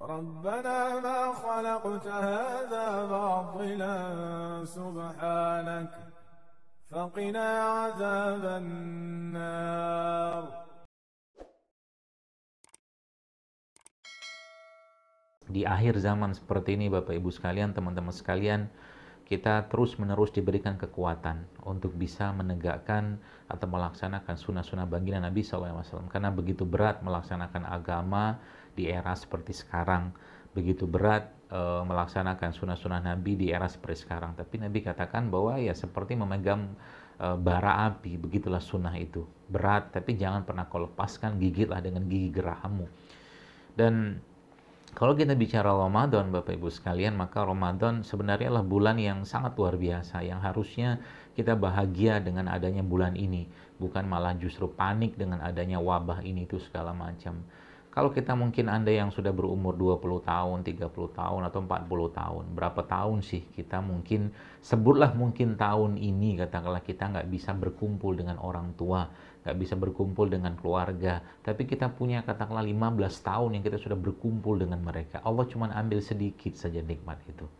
ربنا ما خلقت هذا باطلا سبحانك فقنا عذاب النار Di akhir zaman seperti ini Bapak Ibu sekalian, teman-teman sekalian, kita terus-menerus diberikan kekuatan untuk bisa menegakkan atau melaksanakan sunnah-sunnah baginda Nabi SAW. Karena begitu berat melaksanakan agama, di era seperti sekarang begitu berat e, melaksanakan sunnah-sunnah Nabi di era seperti sekarang. Tapi Nabi katakan bahwa ya seperti memegang e, bara api, begitulah sunnah itu. Berat, tapi jangan pernah kau lepaskan, gigitlah dengan gigi gerahamu. Dan kalau kita bicara Ramadan, Bapak Ibu sekalian, maka Ramadan sebenarnya adalah bulan yang sangat luar biasa, yang harusnya kita bahagia dengan adanya bulan ini, bukan malah justru panik dengan adanya wabah ini itu segala macam. Kalau kita mungkin Anda yang sudah berumur 20 tahun, 30 tahun, atau 40 tahun, berapa tahun sih kita mungkin, sebutlah mungkin tahun ini, katakanlah kita nggak bisa berkumpul dengan orang tua, nggak bisa berkumpul dengan keluarga, tapi kita punya katakanlah 15 tahun yang kita sudah berkumpul dengan mereka. Allah cuma ambil sedikit saja nikmat itu.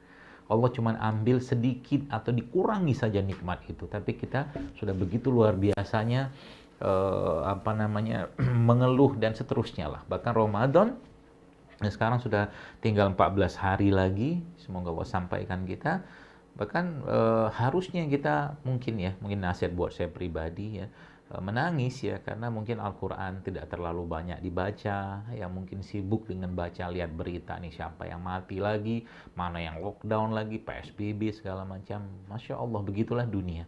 Allah cuma ambil sedikit atau dikurangi saja nikmat itu. Tapi kita sudah begitu luar biasanya uh, apa namanya mengeluh dan seterusnya lah. Bahkan Ramadan nah sekarang sudah tinggal 14 hari lagi, semoga Allah sampaikan kita bahkan e, harusnya kita mungkin ya mungkin nasihat buat saya pribadi ya eh, menangis ya karena mungkin Al-Qur'an tidak terlalu banyak dibaca ya mungkin sibuk dengan baca lihat berita nih siapa yang mati lagi mana yang lockdown lagi PSBB segala macam Masya Allah begitulah dunia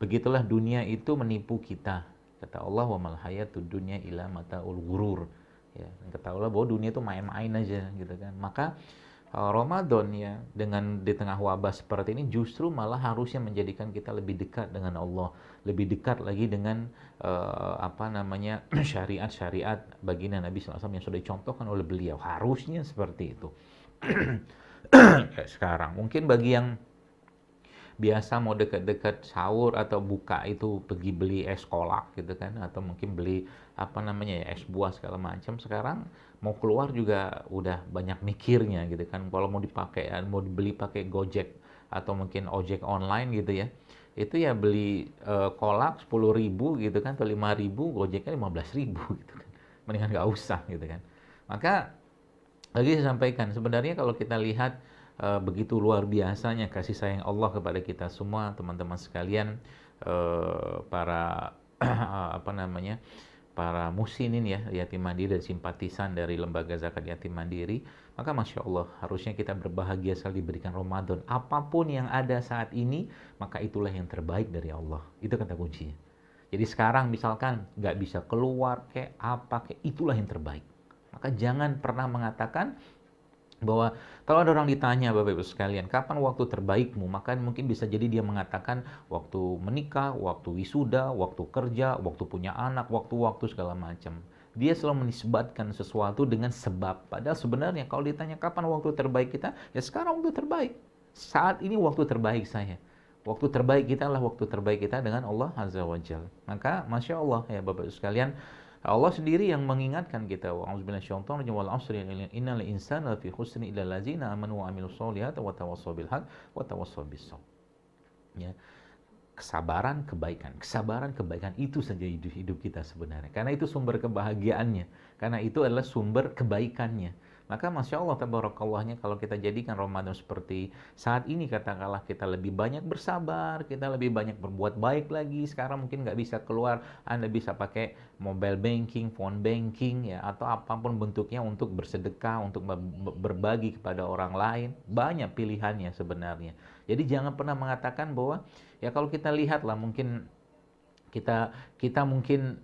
begitulah dunia itu menipu kita Kata Allah wa mal hayatud dunya ila mataul ghurur. Ya, ketahuilah bahwa dunia itu main-main aja gitu kan. Maka uh, Ramadan ya dengan di tengah wabah seperti ini justru malah harusnya menjadikan kita lebih dekat dengan Allah, lebih dekat lagi dengan uh, apa namanya syariat-syariat baginda Nabi SAW yang sudah dicontohkan oleh beliau. Harusnya seperti itu. Eh, sekarang mungkin bagi yang biasa mau dekat-dekat sahur atau buka itu pergi beli es kolak gitu kan atau mungkin beli apa namanya ya es buah segala macam sekarang mau keluar juga udah banyak mikirnya gitu kan kalau mau dipakai mau dibeli pakai Gojek atau mungkin ojek online gitu ya itu ya beli uh, kolak sepuluh ribu gitu kan atau lima ribu Gojeknya lima belas ribu gitu kan mendingan nggak usah gitu kan maka lagi saya sampaikan sebenarnya kalau kita lihat uh, begitu luar biasanya kasih sayang Allah kepada kita semua teman-teman sekalian uh, para apa namanya para musinin ya yatim mandiri dan simpatisan dari lembaga zakat yatim mandiri maka masya Allah harusnya kita berbahagia selalu diberikan Ramadan apapun yang ada saat ini maka itulah yang terbaik dari Allah itu kata kuncinya jadi sekarang misalkan nggak bisa keluar kayak apa kayak itulah yang terbaik maka jangan pernah mengatakan bahwa kalau ada orang ditanya Bapak Ibu sekalian, kapan waktu terbaikmu? Maka mungkin bisa jadi dia mengatakan waktu menikah, waktu wisuda, waktu kerja, waktu punya anak, waktu-waktu segala macam. Dia selalu menisbatkan sesuatu dengan sebab. Padahal sebenarnya kalau ditanya kapan waktu terbaik kita, ya sekarang waktu terbaik. Saat ini waktu terbaik saya. Waktu terbaik kita adalah waktu terbaik kita dengan Allah Azza wa Jal. Maka Masya Allah ya Bapak Ibu sekalian, Allah sendiri yang mengingatkan kita wa auzubillahi minasyaitonir wal asri innal insana lafi khusrin illa allazina amanu wa amilus solihati wa tawassaw bil haq wa tawassaw bis Ya. Kesabaran kebaikan, kesabaran kebaikan itu saja hidup, hidup kita sebenarnya. Karena itu sumber kebahagiaannya, karena itu adalah sumber kebaikannya. Maka Masya Allah tabarakallahnya kalau kita jadikan Ramadan seperti saat ini katakanlah kita lebih banyak bersabar, kita lebih banyak berbuat baik lagi. Sekarang mungkin nggak bisa keluar, Anda bisa pakai mobile banking, phone banking ya atau apapun bentuknya untuk bersedekah, untuk berbagi kepada orang lain. Banyak pilihannya sebenarnya. Jadi jangan pernah mengatakan bahwa ya kalau kita lihatlah mungkin kita kita mungkin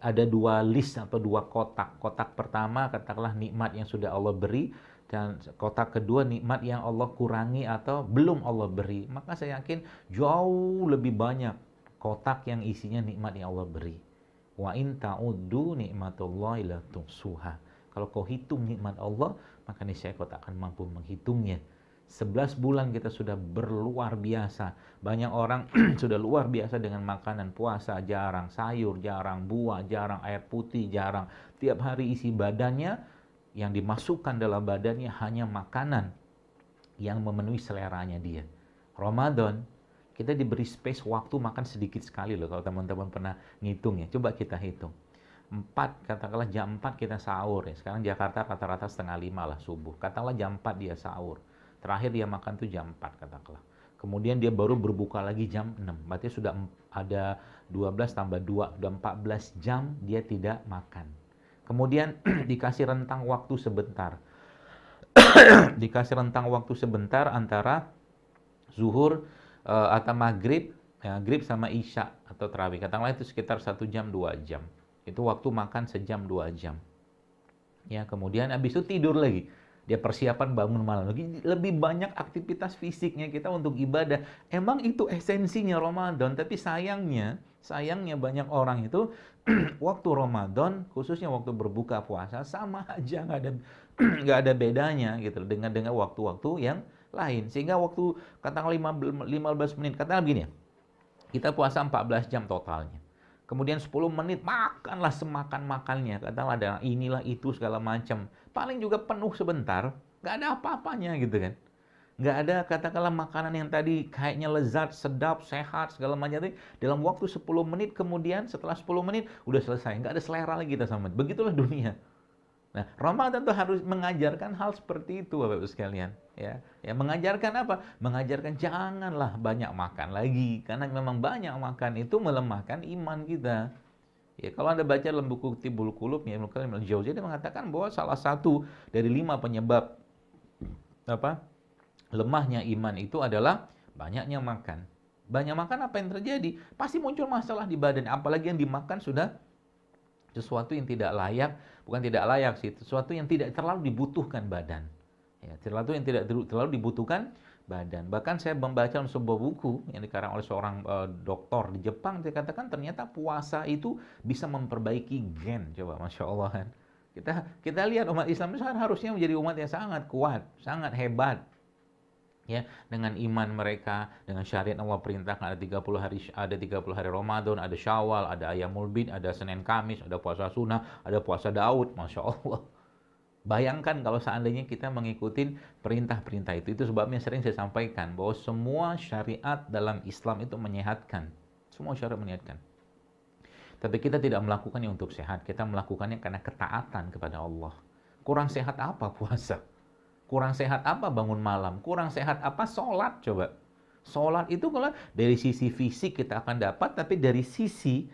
ada dua list atau dua kotak. Kotak pertama katakanlah nikmat yang sudah Allah beri dan kotak kedua nikmat yang Allah kurangi atau belum Allah beri. Maka saya yakin jauh lebih banyak kotak yang isinya nikmat yang Allah beri. Wa in ta'uddu nikmatullahi la tuhsuha. Kalau kau hitung nikmat Allah, maka niscaya kau tak akan mampu menghitungnya. 11 bulan kita sudah berluar biasa. Banyak orang sudah luar biasa dengan makanan puasa, jarang sayur, jarang buah, jarang air putih, jarang. Tiap hari isi badannya yang dimasukkan dalam badannya hanya makanan yang memenuhi seleranya dia. Ramadan kita diberi space waktu makan sedikit sekali loh kalau teman-teman pernah ngitung ya. Coba kita hitung. Empat katakanlah jam empat kita sahur ya. Sekarang Jakarta rata-rata setengah lima lah subuh. Katakanlah jam empat dia sahur Terakhir dia makan tuh jam 4 katakanlah. Kemudian dia baru berbuka lagi jam 6. Berarti sudah ada 12 tambah 2, sudah 14 jam dia tidak makan. Kemudian dikasih rentang waktu sebentar. dikasih rentang waktu sebentar antara zuhur uh, atau maghrib, ya, maghrib sama isya atau terawih. Katakanlah itu sekitar 1 jam 2 jam. Itu waktu makan sejam 2 jam. Ya kemudian habis itu tidur lagi dia persiapan bangun malam lagi lebih banyak aktivitas fisiknya kita untuk ibadah emang itu esensinya Ramadan tapi sayangnya sayangnya banyak orang itu waktu Ramadan khususnya waktu berbuka puasa sama aja nggak ada nggak ada bedanya gitu dengan dengan waktu-waktu yang lain sehingga waktu lima 15 menit katakan begini ya kita puasa 14 jam totalnya Kemudian 10 menit makanlah semakan-makannya. Katalah ada inilah itu segala macam. Paling juga penuh sebentar, nggak ada apa-apanya gitu kan. Nggak ada katakanlah makanan yang tadi kayaknya lezat, sedap, sehat, segala macam. dalam waktu 10 menit kemudian setelah 10 menit udah selesai. Nggak ada selera lagi kita sama. Begitulah dunia. Nah, Ramadan tuh harus mengajarkan hal seperti itu, Bapak-Ibu sekalian. Ya, ya mengajarkan apa? Mengajarkan janganlah banyak makan lagi, karena memang banyak makan itu melemahkan iman kita. Ya, kalau Anda baca dalam buku Tibul Kulub, ya, jauh-jauh dia mengatakan bahwa salah satu dari lima penyebab apa lemahnya iman itu adalah banyaknya makan. Banyak makan apa yang terjadi? Pasti muncul masalah di badan, apalagi yang dimakan sudah sesuatu yang tidak layak bukan tidak layak sih sesuatu yang tidak terlalu dibutuhkan badan ya sesuatu yang tidak terlalu dibutuhkan badan bahkan saya membaca dalam sebuah buku yang dikarang oleh seorang uh, eh, dokter di Jepang dia katakan ternyata puasa itu bisa memperbaiki gen coba masya Allah kan kita kita lihat umat Islam itu harusnya menjadi umat yang sangat kuat sangat hebat ya dengan iman mereka dengan syariat Allah perintah ada 30 hari ada 30 hari Ramadan ada Syawal ada Ayamul Bid ada Senin Kamis ada puasa sunnah ada puasa Daud Masya Allah bayangkan kalau seandainya kita mengikuti perintah-perintah itu itu sebabnya sering saya sampaikan bahwa semua syariat dalam Islam itu menyehatkan semua syariat menyehatkan tapi kita tidak melakukannya untuk sehat kita melakukannya karena ketaatan kepada Allah kurang sehat apa puasa Kurang sehat apa bangun malam? Kurang sehat apa sholat coba? Sholat itu kalau dari sisi fisik kita akan dapat, tapi dari sisi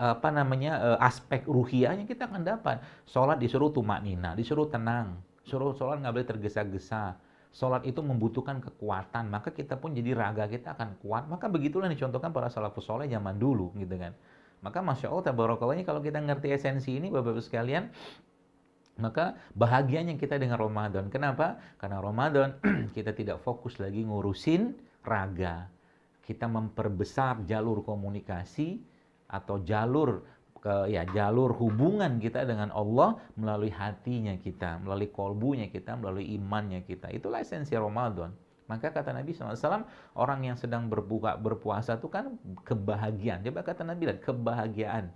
apa namanya eh, aspek ruhianya kita akan dapat. Sholat disuruh tumak nina, disuruh tenang, suruh sholat nggak boleh tergesa-gesa. Sholat itu membutuhkan kekuatan, maka kita pun jadi raga kita akan kuat. Maka begitulah dicontohkan para salafus sholat zaman dulu gitu kan. Maka Masya Allah, tabarakallahnya kalau kita ngerti esensi ini Bapak-Bapak sekalian, maka bahagianya kita dengan Ramadan. Kenapa? Karena Ramadan kita tidak fokus lagi ngurusin raga. Kita memperbesar jalur komunikasi atau jalur ke ya jalur hubungan kita dengan Allah melalui hatinya kita, melalui kolbunya kita, melalui imannya kita. Itulah esensi Ramadan. Maka kata Nabi SAW, orang yang sedang berbuka berpuasa itu kan kebahagiaan. Coba kata Nabi, kebahagiaan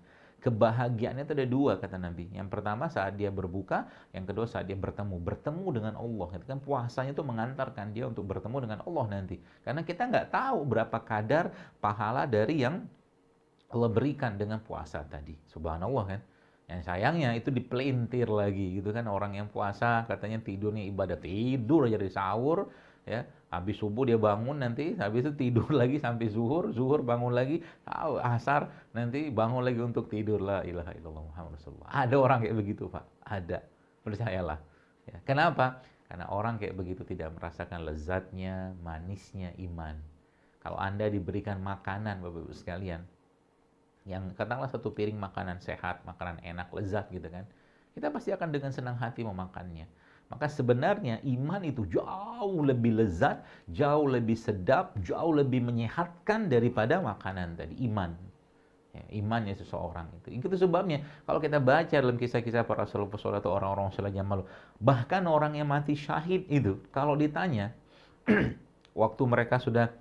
kebahagiaannya itu ada dua kata Nabi. Yang pertama saat dia berbuka, yang kedua saat dia bertemu, bertemu dengan Allah. Itu kan puasanya itu mengantarkan dia untuk bertemu dengan Allah nanti. Karena kita nggak tahu berapa kadar pahala dari yang Allah berikan dengan puasa tadi. Subhanallah kan. Yang sayangnya itu dipelintir lagi gitu kan orang yang puasa katanya tidurnya ibadah tidur aja dari sahur ya habis subuh dia bangun nanti habis itu tidur lagi sampai zuhur zuhur bangun lagi asar nanti bangun lagi untuk tidur lah ilaha illallah Muhammad Rasulullah ada orang kayak begitu pak ada percayalah ya. kenapa karena orang kayak begitu tidak merasakan lezatnya manisnya iman kalau anda diberikan makanan bapak ibu sekalian yang katakanlah satu piring makanan sehat makanan enak lezat gitu kan kita pasti akan dengan senang hati memakannya maka sebenarnya iman itu jauh lebih lezat, jauh lebih sedap, jauh lebih menyehatkan daripada makanan tadi, iman. Ya, imannya seseorang itu. Itu sebabnya kalau kita baca dalam kisah-kisah para rasul atau orang-orang soleh zaman bahkan orang yang mati syahid itu, kalau ditanya, waktu mereka sudah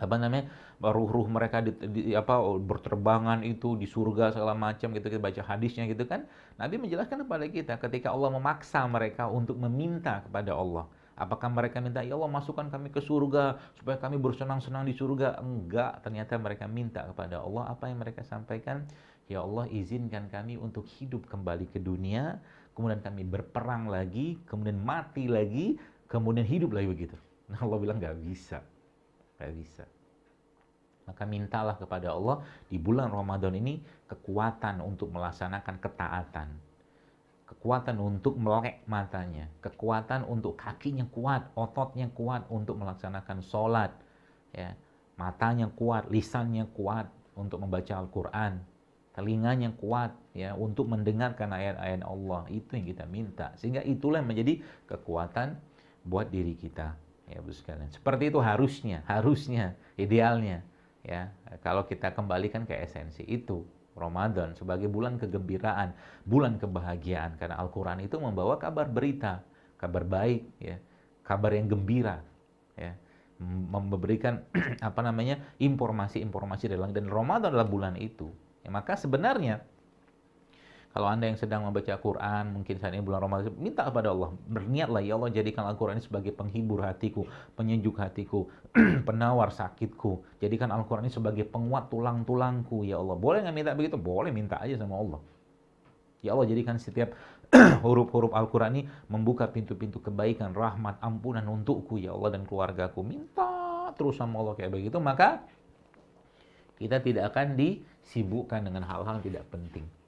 apa namanya ruh-ruh mereka di, di apa oh, berterbangan itu di surga segala macam gitu kita baca hadisnya gitu kan Nabi menjelaskan kepada kita ketika Allah memaksa mereka untuk meminta kepada Allah apakah mereka minta ya Allah masukkan kami ke surga supaya kami bersenang-senang di surga enggak ternyata mereka minta kepada Allah apa yang mereka sampaikan ya Allah izinkan kami untuk hidup kembali ke dunia kemudian kami berperang lagi kemudian mati lagi kemudian hidup lagi begitu nah Allah bilang nggak bisa nggak bisa maka mintalah kepada Allah di bulan Ramadan ini kekuatan untuk melaksanakan ketaatan kekuatan untuk melek matanya kekuatan untuk kakinya kuat ototnya kuat untuk melaksanakan sholat ya matanya kuat lisannya kuat untuk membaca Al-Quran telinganya kuat ya untuk mendengarkan ayat-ayat Allah itu yang kita minta sehingga itulah yang menjadi kekuatan buat diri kita ya Bu sekalian. Seperti itu harusnya, harusnya, idealnya ya. Kalau kita kembalikan ke esensi itu, Ramadan sebagai bulan kegembiraan, bulan kebahagiaan karena Al-Qur'an itu membawa kabar berita, kabar baik ya, kabar yang gembira ya memberikan apa namanya informasi-informasi dalam dan Ramadan adalah bulan itu. Ya, maka sebenarnya kalau Anda yang sedang membaca Quran, mungkin saat ini bulan Ramadan, minta kepada Allah. Berniatlah, ya Allah, jadikan Al-Quran ini sebagai penghibur hatiku, penyejuk hatiku, penawar sakitku. Jadikan Al-Quran ini sebagai penguat tulang-tulangku, ya Allah. Boleh nggak minta begitu? Boleh, minta aja sama Allah. Ya Allah, jadikan setiap huruf-huruf Al-Quran ini membuka pintu-pintu kebaikan, rahmat, ampunan untukku, ya Allah, dan keluargaku. Minta terus sama Allah kayak begitu, maka kita tidak akan disibukkan dengan hal-hal yang tidak penting.